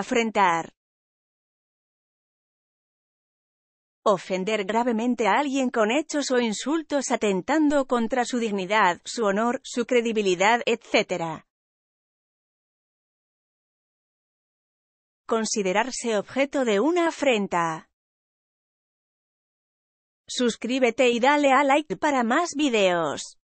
Afrentar. Ofender gravemente a alguien con hechos o insultos atentando contra su dignidad, su honor, su credibilidad, etc. Considerarse objeto de una afrenta. Suscríbete y dale a like para más videos.